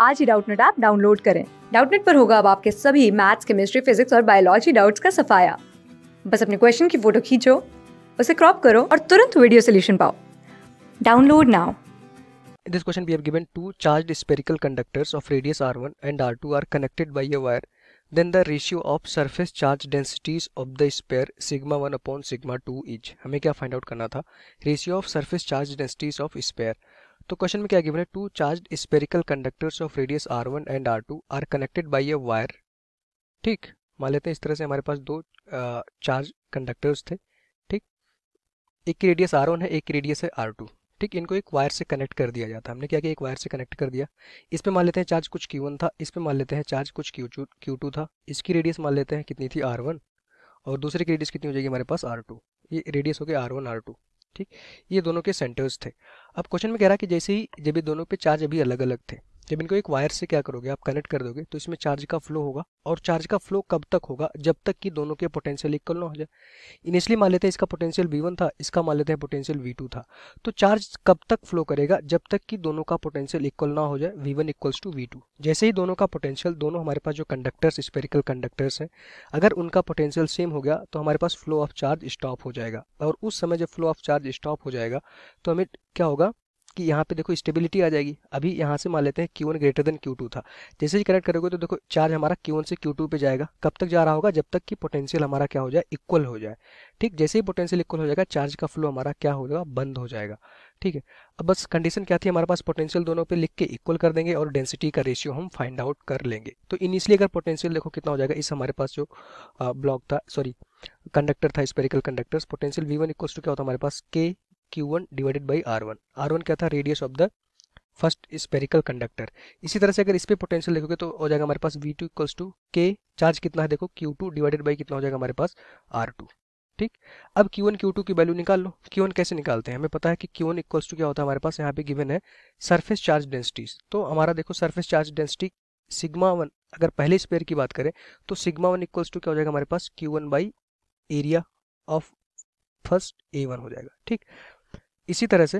आज ही Doubtnut app download करें डाउटनेट पर होगा अब आपके सभी मैथ्स केमिस्ट्री फिजिक्स और बायोलॉजी डाउट्स का सफाया बस अपने क्वेश्चन की फोटो खींचो उसे क्रॉप करो और तुरंत वीडियो सोल्यूशन पाओ download now In this question we have given two charged spherical conductors of radius r1 and r2 are connected by a wire. Then the ratio of surface charge densities of the sphere sigma 1 upon sigma 2 each. हमें क्या find out करना था? Ratio of surface charge densities of sphere. तो question में क्या given है two charge spherical conductors of radius R one and R two are connected by a wire ठीक मान लेते हैं इस तरह से हमारे पास दो चार्ज कंडक्टर्स थे ठीक एक की रेडियस आर वन है एक की रेडियस है आर टू ठीक इनको एक वायर से कनेक्ट कर दिया जाता है हमने क्या किया एक वायर से कनेक्ट कर दिया इस पर मान लेते हैं चार्ज कुछ क्यू वन था इस पर मान लेते हैं चार्ज कुछ क्यू टू क्यू टू था इसकी रेडियस मान लेते हैं कितनी थी आर वन और दूसरे की रेडियस कितनी हो जाएगी हमारे पास आर टू ये रेडियस हो गया आर वन आर टू ठीक ये दोनों के सेंटर्स थे अब क्वेश्चन में कह रहा है कि जैसे ही जब ये दोनों पे चार्ज अभी अलग अलग थे जब इनको एक वायर से क्या करोगे आप कनेक्ट कर दोगे तो इसमें चार्ज का फ्लो होगा और चार्ज का फ्लो कब तक होगा जब तक कि दोनों के पोटेंशियल इक्वल ना हो जाए इनिशियली मान लेते हैं इसका पोटेंशियल V1 था इसका मान लेते हैं पोटेंशियल V2 था तो चार्ज कब तक फ्लो करेगा जब तक कि दोनों का पोटेंशियल इक्वल ना हो जाए V one equals to V जैसे ही दोनों का पोटेंशियल दोनों हमारे पास जो कंडक्टर्स स्पेरिकल कंडक्टर्स हैं अगर उनका पोटेंशियल सेम हो गया तो हमारे पास फ्लो ऑफ चार्ज स्टॉप हो जाएगा और उस समय जब फ्लो ऑफ चार्ज स्टॉप हो जाएगा तो हमें क्या होगा कि यहाँ पे देखो स्टेबिलिटी आ जाएगी अभी यहाँ से मान लेते हैं Q1 ग्रेटर देन क्यू था जैसे ही कनेक्ट करोगे तो देखो चार्ज हमारा Q1 से Q2 पे जाएगा कब तक जा रहा होगा जब तक कि पोटेंशियल हमारा क्या हो जाए इक्वल हो जाए ठीक जैसे ही पोटेंशियल इक्वल हो जाएगा चार्ज का फ्लो हमारा क्या हो जाएगा बंद हो जाएगा ठीक है अब बस कंडीशन क्या थी हमारे पास पोटेंशियल दोनों पे लिख के इक्वल कर देंगे और डेंसिटी का रेशियो हम फाइंड आउट कर लेंगे तो इनिशियली अगर पोटेंशियल देखो कितना हो जाएगा इस हमारे पास जो ब्लॉक था सॉरी कंडक्टर था spherical conductors potential V one equal to क्या होता है हमारे पास K Q one divided by R one R one क्या था radius of the first spherical conductor इसी तरह से अगर इस पर पोटेंशियल देखोगे तो हो जाएगा हमारे पास V two equals to K charge कितना है देखो क्यू टू डिवाइडेड बाई कितना हो जाएगा हमारे पास आर टू ठीक अब क्यू वन क्यू टू की वैल्यू निकाल लो क्यू वन कैसे निकालते हैं हमें पता है कि क्यू वन इक्वल्स टू क्या होता है हमारे पास यहाँ पे गिवन है सरफेस चार्ज डेंसिटी तो हमारा देखो surface charge density sigma one अगर पहले स्पेयर की बात करें तो सिग्मा वन इक्वल्स टू क्या हो जाएगा हमारे पास Q one by area of first A one हो जाएगा ठीक इसी तरह से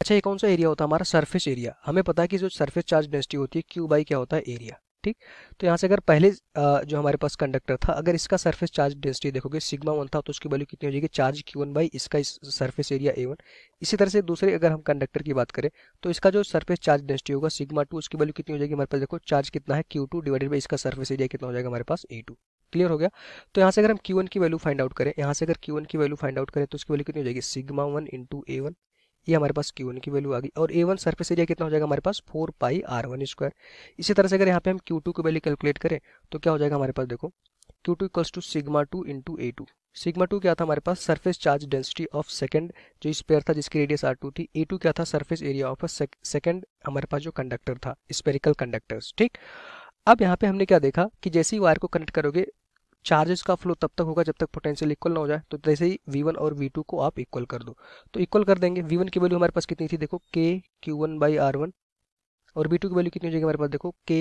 अच्छा ये कौन सा एरिया होता है हमारा सरफेस एरिया हमें पता है कि जो सरफेस चार्ज डेंसिटी होती है क्यू बाई क्या होता है एरिया ठीक तो यहाँ से अगर पहले जो हमारे पास कंडक्टर था अगर इसका सरफेस चार्ज डेंसिटी देखोगे सिग्मा वन था तो उसकी वैल्यू कितनी हो जाएगी चार्ज क्यू वन बाई इसका इस सरफेस एरिया ए वन इसी तरह से दूसरे अगर हम कंडक्टर की बात करें तो इसका जो सरफेस चार्ज डेंसिटी होगा सिग्मा टू उसकी वैल्यू कितनी हो जाएगी हमारे पास देखो चार्ज कितना है क्यू टू डिवाइडेड बाई इसका सर्फेस एरिया कितना हो जाएगा हमारे पास ए टू क्लियर हो गया तो यहाँ से अगर हम Q1 की वैल्यू फाइंड आउट करें यहाँ से अगर Q1 की वैल्यू फाइंड आउट करें तो उसकी वैल्यू कितनी हो जाएगी sigma one into A one ये हमारे पास Q1 की वैल्यू आ गई और A1 सरफेस एरिया कितना हो जाएगा हमारे पास four pi R one square इसी तरह से अगर यहाँ पे हम Q2 की वैल्यू कैलकुलेट करें तो क्या हो जाएगा हमारे पास देखो Q2 two equals to sigma two into A two sigma two क्या था हमारे पास surface charge density of second जो स्पेयर था जिसकी रेडियस आर टू थी ए टू क्या था सर्फेस एरिया ऑफ सेकंड हमारे पास जो कंडक्टर था स्पेरिकल कंडक्टर्स ठीक अब यहाँ पे हमने क्या देखा कि जैसे ही वायर को कनेक्ट करोगे चार्जेस का फ्लो तब तक होगा जब तक पोटेंशियल इक्वल ना हो जाए तो जैसे ही वी वन और वी टू को आप इक्वल कर दो तो इक्वल कर देंगे वी वन की वैल्यू हमारे पास कितनी थी देखो K Q one by R one और वी टू की वैल्यू कितनी हो जाएगी हमारे पास देखो K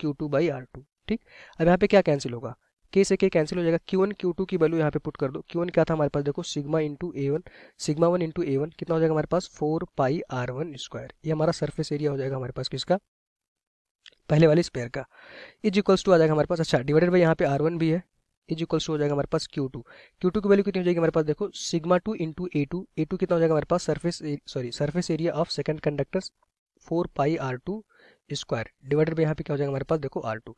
Q two by R two ठीक अब यहाँ पे क्या कैंसिल होगा के से के कैंसिल हो जाएगा क्यू वन क्यू टू की वैल्यू यहाँ पे पुट कर दो क्यू वन क्या था हमारे पास देखो sigma into A one sigma one into A one कितना हो जाएगा हमारे पास four pi R one square ये हमारा सर्फेस एरिया हो जाएगा हमारे पास किसका पहले वाले स्पेयर का इज इक्वल्स टू आ जाएगा हमारे पास अच्छा डिवाइडेड बाई यहाँ पे आर वन भी है इज इक्वल्स टू हो जाएगा हमारे पास क्यू टू क्यू टू की वैल्यू कितनी हो जाएगी हमारे पास देखो sigma two into A two A two कितना हो जाएगा हमारे पास surface sorry surface area of second conductor four pi R two square divided by यहाँ पे क्या हो जाएगा हमारे पास देखो आर टू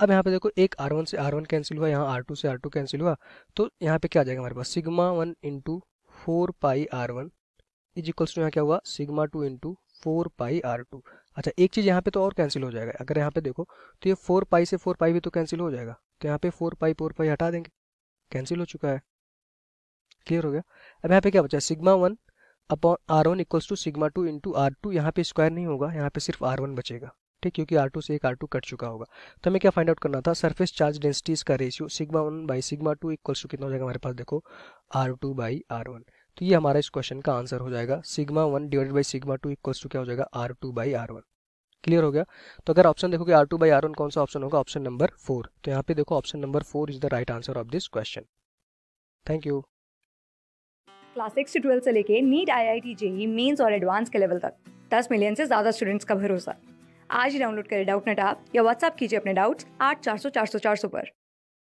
अब यहाँ पे देखो एक आर वन से आर वन कैंसिल हुआ यहाँ आर टू से आर टू कैंसिल हुआ तो यहाँ पे क्या आ जाएगा हमारे पास sigma one into four pi R one is equals to यहाँ क्या हुआ sigma two into four pi R two अच्छा एक चीज़ यहाँ पे तो और कैंसिल हो जाएगा अगर यहाँ पे देखो तो ये फोर पाई से फोर पाई भी तो कैंसिल हो जाएगा तो यहाँ पे फोर पाई फोर पाई हटा देंगे कैंसिल हो चुका है क्लियर हो गया अब यहाँ पे क्या बचा sigma one upon R one equals to sigma two into R two यहाँ पे स्क्वायर नहीं होगा यहाँ पे सिर्फ आर वन बचेगा ठीक क्योंकि आर टू से एक आर टू कट चुका होगा तो हमें क्या फाइंड आउट करना था सरफेस चार्ज डेंसिटीज का ratio sigma one by sigma two equals to कितना हो जाएगा हमारे पास देखो R two by R one तो ये हमारा इस क्वेश्चन का आंसर हो जाएगा sigma one divide by sigma two equals to क्या हो जाएगा R two by R one clear हो गया तो अगर ऑप्शन देखोगे R two by R one कौन सा ऑप्शन होगा ऑप्शन नंबर फोर तो यहाँ पे देखो option number four is the right answer of this question thank you class six से ट्वेल्थ से लेके NEET I I T JEE Mains और एडवांस के लेवल तक दस मिलियन से ज्यादा स्टूडेंट्स का भरोसा आज ही डाउनलोड करें डाउट नेट आप या व्हाट्सअप कीजिए अपने डाउट्स आठ चार सौ चार सौ चार सौ पर